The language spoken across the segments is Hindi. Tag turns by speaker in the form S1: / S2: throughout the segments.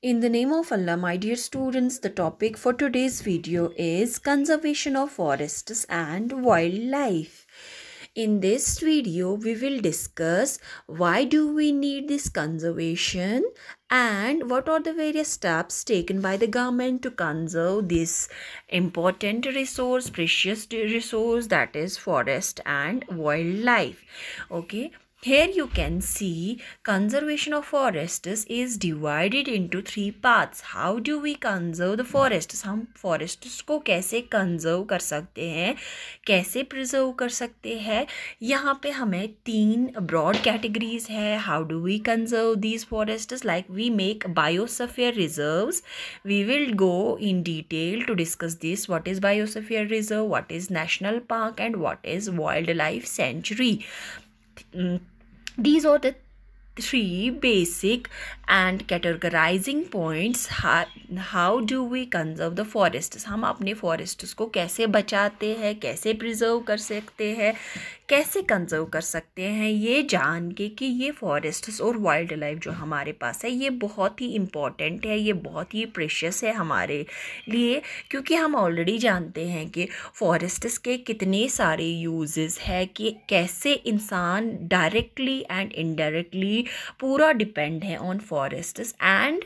S1: In the name of Allah, my dear students, the topic for today's video is conservation of forests and wildlife. In this video, we will discuss why do we need this conservation and what are the various steps taken by the government to conserve this important resource, precious resource that is forest and wildlife. Okay, here you can see conservation of forests is divided into three parts. How do we conserve the forests? Some forests को कैसे conserve कर सकते हैं कैसे preserve कर सकते हैं यहाँ पे हमें तीन broad categories है How do we conserve these forests? Like we make biosphere reserves. We will go in detail to discuss this. What is biosphere reserve? What is national park? And what is wildlife sanctuary? Mm. These are the three basic and categorizing points how do we conserve the forest हम अपने फॉरेस्ट को कैसे बचाते हैं कैसे प्रिजर्व कर सकते हैं कैसे कंजर्व कर सकते हैं ये जान के कि ये फॉरेस्ट और वाइल्ड लाइफ जो हमारे पास है ये बहुत ही इम्पॉर्टेंट है ये बहुत ही प्रेशियस है हमारे लिए क्योंकि हम ऑलरेडी जानते हैं कि फॉरेस्ट के कितने सारे यूजेस है कि कैसे इंसान डायरेक्टली एंड इनडायरेक्टली पूरा डिपेंड है on forests and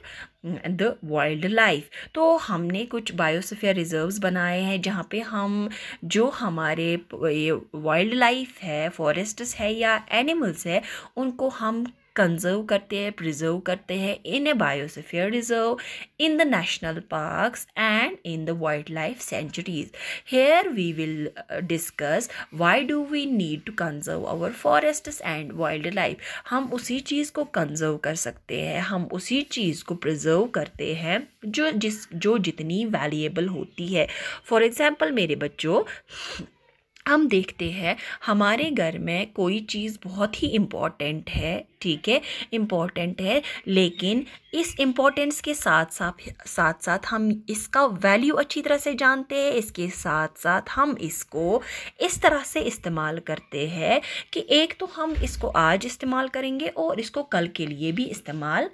S1: the wildlife तो हमने कुछ बायोसफिया रिजर्व्स बनाए हैं जहाँ पे हम जो हमारे ये वाइल्ड लाइफ है फॉरेस्ट्स है या एनिमल्स है उनको हम कंजर्व करते हैं प्रिजर्व करते हैं in a biosphere reserve in the national parks and in the wildlife sanctuaries here we will discuss why do we need to conserve our forests and wildlife हम उसी चीज़ को कंजर्व कर सकते हैं हम उसी चीज़ को प्रिजर्व करते हैं जो जिस जो जितनी वैल्यूएबल होती है फॉर एग्ज़ाम्पल मेरे बच्चों हम देखते हैं हमारे घर में कोई चीज़ बहुत ही इम्पॉर्टेंट है ठीक है इम्पॉर्टेंट है लेकिन इस इम्पॉर्टेंस के साथ साथ साथ साथ हम इसका वैल्यू अच्छी तरह से जानते हैं इसके साथ साथ हम इसको इस तरह से इस्तेमाल करते हैं कि एक तो हम इसको आज इस्तेमाल करेंगे और इसको कल के लिए भी इस्तेमाल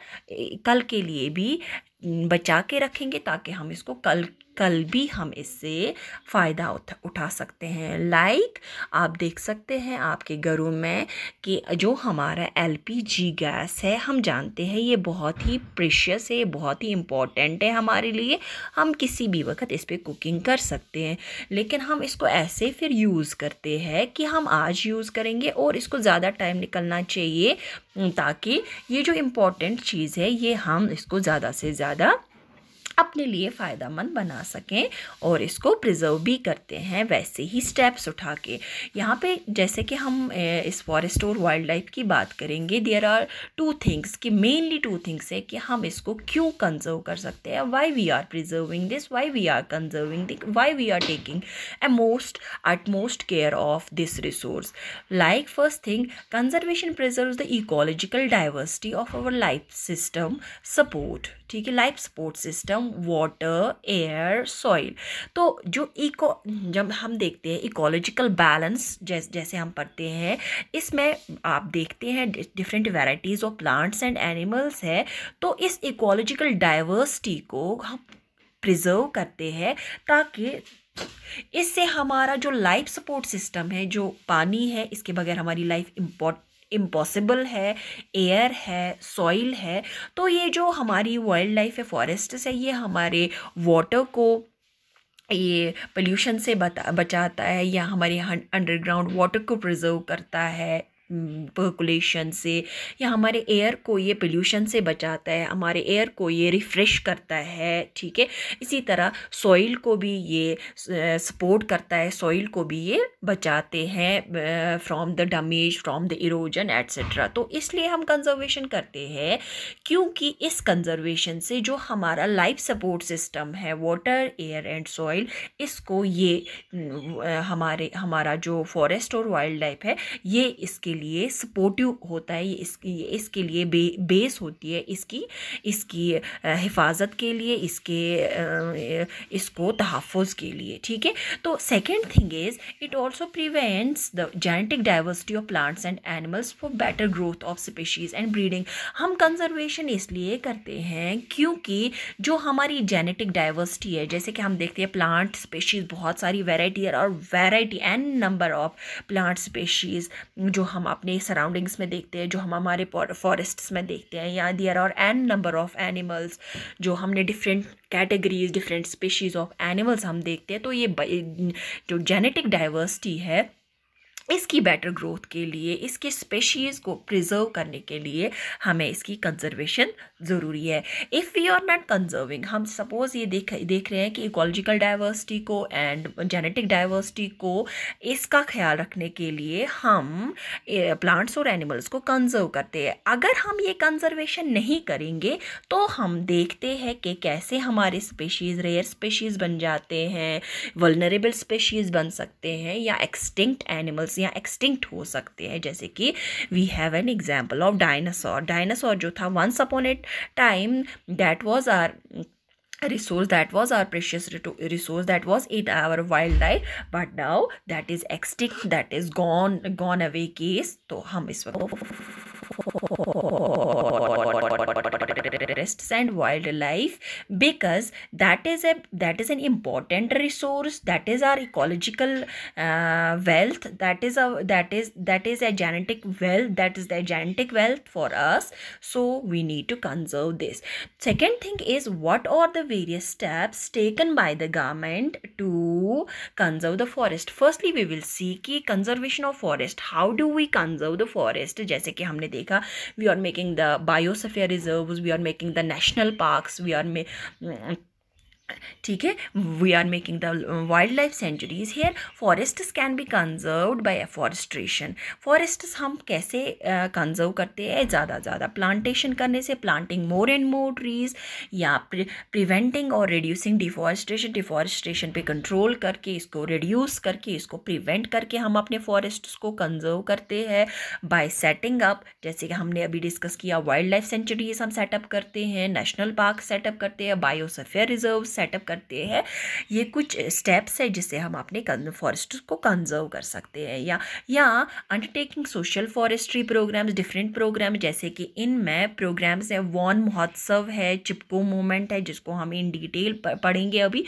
S1: कल के लिए भी बचा के रखेंगे ताकि हम इसको कल कल भी हम इससे फ़ायदा उठा, उठा सकते हैं लाइक आप देख सकते हैं आपके घरों में कि जो हमारा एलपीजी गैस है हम जानते हैं ये बहुत ही प्रेशियस है बहुत ही इम्पॉर्टेंट है हमारे लिए हम किसी भी वक्त इस पर कुकिंग कर सकते हैं लेकिन हम इसको ऐसे फिर यूज़ करते हैं कि हम आज यूज़ करेंगे और इसको ज़्यादा टाइम निकलना चाहिए ताकि ये जो इम्पोर्टेंट चीज़ है ये हम इसको ज़्यादा से ज़्यादा ज़्यादा अपने लिए फ़ायदा बना सकें और इसको प्रिजर्व भी करते हैं वैसे ही स्टेप्स उठा के यहाँ पे जैसे कि हम इस फॉरेस्ट और वाइल्ड लाइफ की बात करेंगे देयर आर टू थिंग्स कि मेनली टू थिंग्स है कि हम इसको क्यों कंजर्व कर सकते हैं why we are preserving this why we are conserving this why we are taking a most at most care of this resource like first thing conservation preserve the ecological diversity of our life system support ठीक है life support system water air soil तो जो इको जब हम देखते हैं इकोलॉजिकल बैलेंस जैस, जैसे हम पढ़ते हैं इसमें आप देखते हैं different varieties of plants and animals है तो इस इकोलॉजिकल डाइवर्सिटी को हम प्रिजर्व करते हैं ताकि इससे हमारा जो लाइफ सपोर्ट सिस्टम है जो पानी है इसके बगैर हमारी लाइफ इम्पोर्ट इम्पॉसिबल है एयर है सॉइल है तो ये जो हमारी वाइल्ड लाइफ है फॉरेस्ट है ये हमारे वाटर को ये पोल्यूशन से बता बचाता है या हमारे अंडरग्राउंड वाटर को प्रिजर्व करता है पर्कुलेशन से या हमारे एयर को ये पोल्यूशन से बचाता है हमारे एयर को ये रिफ़्रेश करता है ठीक है इसी तरह सॉइल को भी ये सपोर्ट करता है सॉइल को भी ये बचाते हैं from the damage from the erosion etcetera तो इसलिए हम कंजर्वेशन करते हैं क्योंकि इस कंजर्वेशन से जो हमारा लाइफ सपोर्ट सिस्टम है वाटर एयर एंड सॉइल इसको ये हमारे हमारा जो फॉरेस्ट और वाइल्ड लाइफ है ये इसके लिए सपोर्टिव होता है ये इसकी ये इसके लिए बे, बेस होती है इसकी इसकी हिफाजत के लिए इसके इसको तहफ़ के लिए ठीक है तो second thing is it also prevents the genetic diversity of plants and animals for better growth of species and breeding हम कंजर्वेशन इसलिए करते हैं क्योंकि जो हमारी जेनेटिक डाइवर्सिटी है जैसे कि हम देखते हैं प्लांट स्पेशीज़ बहुत सारी वेराइटी है और variety and number of plant species जो हम अपने सराउंडिंग्स में देखते हैं जो हम हमारे फॉरेस्ट्स में देखते हैं या there are an number of animals जो हमने different categories different species of animals हम देखते हैं तो ये जो जेनेटिक डाइवर्सिटी है इसकी बेटर ग्रोथ के लिए इसके स्पेशीज़ को प्रिजर्व करने के लिए हमें इसकी कंजर्वेशन ज़रूरी है if we are not conserving हम सपोज़ ये देख देख रहे हैं कि इकोलॉजिकल डाइवर्सिटी को एंड जेनेटिक डाइवर्सिटी को इसका ख्याल रखने के लिए हम प्लांट्स और एनिमल्स को कंजर्व करते हैं अगर हम ये कंजर्वेशन नहीं करेंगे तो हम देखते हैं कि कैसे हमारे स्पेशीज़ रेयर स्पेशीज़ बन जाते हैं वलनरेबल स्पेशीज़ बन सकते हैं या एक्सटिंक्ट एनिमल्स यहाँ एक्सटिंक्ट हो सकते हैं जैसे कि we have an example of dinosaur dinosaur जो था once upon at time that was our resource that was our precious resource that was it our wildlife but now that is extinct that is gone gone away case तो हम इस वक्त forests and wildlife because that is a that is an important resource that is our ecological uh, wealth that is a that is that is a genetic wealth that is the genetic wealth for us so we need to conserve this second thing is what are the various steps taken by the government to conserve the forest firstly we will see ki conservation of forest how do we conserve the forest we are making the biosphere reserves making the are making the national parks we are ma- ठीक है we are making the wildlife sanctuaries here forests can be conserve by afforestation forests हम कैसे कंजर्व uh, करते हैं ज़्यादा ज़्यादा प्लांटेशन करने से planting more and more trees या प्रिवेंटिंग और रिड्यूसिंग डिफॉरेस्ट्रेशन डिफॉरेस्ट्रेशन पे कंट्रोल करके इसको रिड्यूस करके इसको प्रिवेंट करके हम अपने फॉरेस्ट्स को कंजर्व करते हैं बाय सेटिंग अप जैसे कि हमने अभी डिस्कस किया वाइल्ड लाइफ सेंचुरीज हम सेटअप करते हैं नेशनल पार्क सेटअप करते हैं बायोसफेयर रिजर्व सेटअप करते हैं ये कुछ स्टेप्स है जिससे हम अपने फॉरेस्ट को कंजर्व कर सकते हैं या या undertaking social forestry programs different program जैसे कि इन इनमें प्रोग्राम्स हैं वॉन महोत्सव है चिपको मोमेंट है जिसको हम इन डिटेल पढ़ेंगे अभी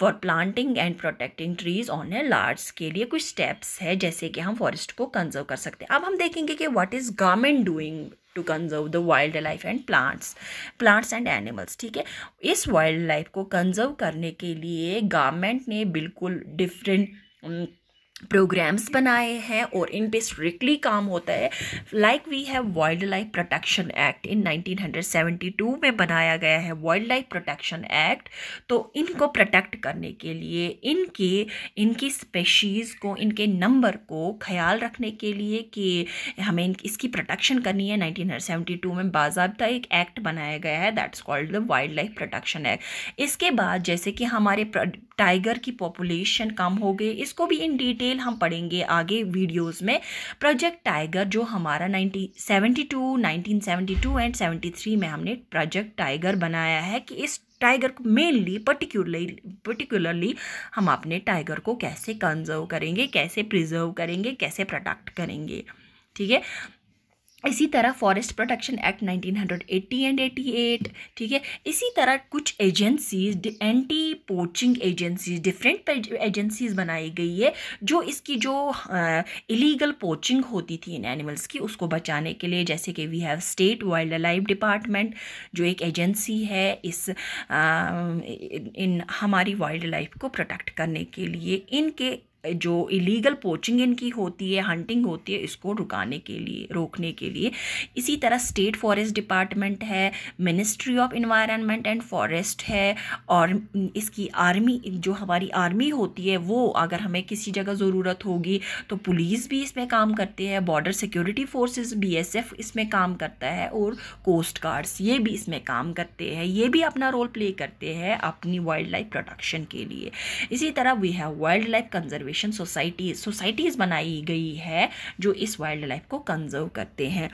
S1: for planting and protecting trees on a large के लिए कुछ स्टेप्स है जैसे कि हम फॉरेस्ट को कंजर्व कर सकते हैं अब हम देखेंगे कि what is government doing to conserve the wildlife and plants plants and animals ठीक है इस वाइल्ड लाइफ को कंजर्व करने के लिए गवर्नमेंट ने बिल्कुल डिफरेंट प्रोग्राम्स बनाए हैं और इन पे स्ट्रिक्टली काम होता है like we have wildlife protection act in 1972 में बनाया गया है वाइल्ड लाइफ प्रोटेक्शन एक्ट तो इनको प्रोटेक्ट करने के लिए इनके इनकी स्पेशीज़ को इनके नंबर को ख्याल रखने के लिए कि हमें इन, इसकी प्रोटेक्शन करनी है 1972 में बाबा एक एक्ट बनाया गया है that's called the wildlife protection act इसके बाद जैसे कि हमारे टाइगर की पॉपुलेशन कम हो गई इसको भी इन डिटेल हम पढ़ेंगे आगे वीडियोस में प्रोजेक्ट टाइगर जो हमारा 1972, 1972 एंड 73 में हमने प्रोजेक्ट टाइगर बनाया है कि इस टाइगर को मेनली पर्टिकुलरली पर्टिकुलरली हम अपने टाइगर को कैसे कंजर्व करेंगे कैसे प्रिजर्व करेंगे कैसे प्रोटेक्ट करेंगे ठीक है इसी तरह फॉरेस्ट प्रोटेक्शन एक्ट 1980 एंड 88 ठीक है इसी तरह कुछ agencies anti poaching agencies different agencies बनाई गई है जो इसकी जो इलीगल पोचिंग होती थी इन एनिमल्स की उसको बचाने के लिए जैसे कि we have state wildlife department जो एक एजेंसी है इस uh, इन हमारी वाइल्ड लाइफ को प्रोटेक्ट करने के लिए इनके जो इलीगल पोचिंग इनकी होती है हंटिंग होती है इसको रुकाने के लिए रोकने के लिए इसी तरह स्टेट फॉरेस्ट डिपार्टमेंट है ministry of environment and forest है और इसकी आर्मी जो हमारी आर्मी होती है वो अगर हमें किसी जगह ज़रूरत होगी तो पुलिस भी इसमें काम करते हैं बॉर्डर सिक्योरिटी फोर्सेस बीएसएफ इसमें काम करता है और कोस्ट गार्ड्स ये भी इसमें काम करते हैं ये भी अपना रोल प्ले करते हैं अपनी वाइल्ड लाइफ प्रोटेक्शन के लिए इसी तरह we have wildlife conservation conservation society societies बनाई गई है जो इस वाइल्ड लाइफ को कंजर्व करते हैं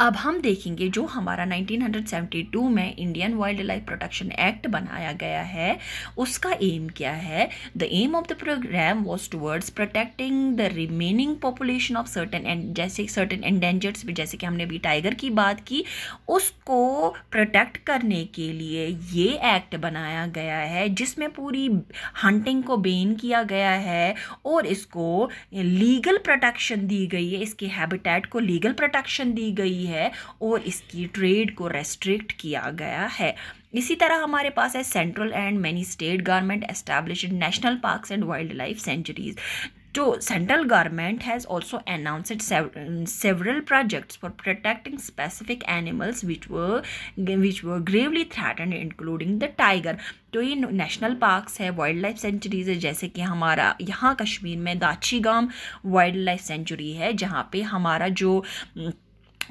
S1: अब हम देखेंगे जो हमारा 1972 में Indian wildlife protection act बनाया गया है उसका एम क्या है the aim of the program was towards protecting the remaining population of certain and जैसे सर्टन एंडेंजर्स जैसे कि हमने अभी टाइगर की बात की उसको प्रोटेक्ट करने के लिए ये एक्ट बनाया गया है जिसमें पूरी हंटिंग को बेन किया गया है और इसको लीगल प्रोटेक्शन दी गई है इसके हैबिटेट को लीगल प्रोटेक्शन दी गई की है और इसकी ट्रेड को रेस्ट्रिक्ट किया गया है इसी तरह हमारे पास है central and many state government establish national parks and wildlife sanctuaries तो central government has also announced several projects for protecting specific animals which which which which gravely gravely threatened including the तो ये नेशनल पार्क्स है वाइल्ड लाइफ सेंचुरीज है जैसे कि हमारा यहाँ कश्मीर में दाछी गाम वाइल्ड लाइफ सेंचुरी है जहाँ पे हमारा जो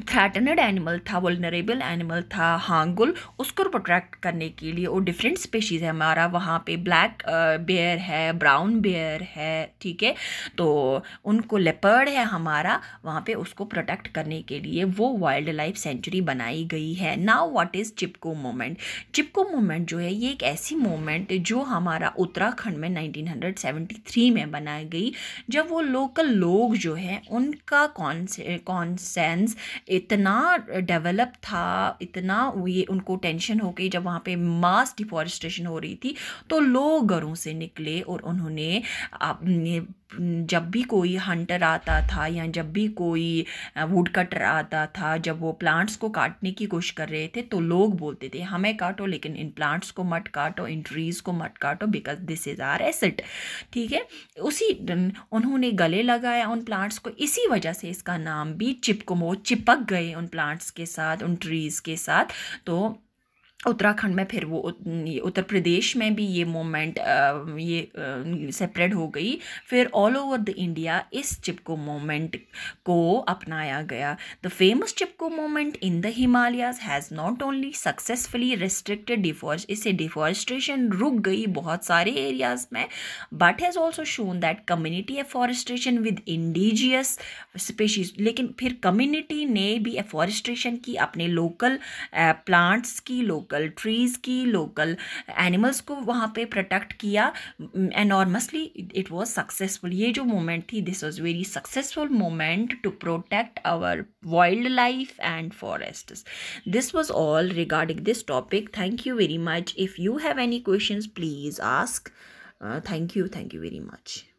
S1: थ्रैटनड एनिमल था वलनरेबल एनिमल था हांगुल उसको प्रोटेक्ट करने के लिए और डिफरेंट स्पेशीज़ है हमारा वहाँ पे ब्लैक बेयर है ब्राउन बेयर है ठीक है तो उनको लेपर्ड है हमारा वहाँ पे उसको प्रोटेक्ट करने के लिए वो वाइल्ड लाइफ सेंचुरी बनाई गई है now what is Chipko movement Chipko movement जो है ये एक ऐसी मोमेंट जो हमारा उत्तराखंड में नाइनटीन में बनाई गई जब वो लोकल लोग जो है उनका कॉन्सेंस इतना डेवलप था इतना ये उनको टेंशन हो गई जब वहाँ पे मास डिफॉरेस्टेशन हो रही थी तो लोग घरों से निकले और उन्होंने जब भी कोई हंटर आता था या जब भी कोई वुड कटर आता था जब वो प्लांट्स को काटने की कोशिश कर रहे थे तो लोग बोलते थे हमें काटो लेकिन इन प्लांट्स को मत काटो इन ट्रीज़ को मत काटो because this is our asset ठीक है उसी उन्होंने गले लगाया उन प्लांट्स को इसी वजह से इसका नाम भी चिपकोमो चिप पक गए उन प्लांट्स के साथ उन ट्रीज़ के साथ तो उत्तराखंड में फिर वो उत्तर प्रदेश में भी ये मोमेंट ये सेपरेट हो गई फिर ऑल ओवर द इंडिया इस चिपको मोमेंट को अपनाया गया the famous Chipko movement in the Himalayas has not only successfully restricted deforest इससे डिफॉरेस्ट्रेशन रुक गई बहुत सारे एरियाज में but has also shown that community afforestation with indigenous species लेकिन फिर कम्युनिटी ने भी एफॉरेस्ट्रेशन की अपने लोकल प्लांट्स की लोकल लोकल ट्रीज़ की लोकल एनिमल्स को वहाँ पे प्रोटेक्ट किया एनॉर्मसली इट वाज सक्सेसफुल ये जो मोमेंट थी this was very successful movement to protect our wildlife and forest this was all regarding this topic thank you very much if you have any question please ask thank you thank you very much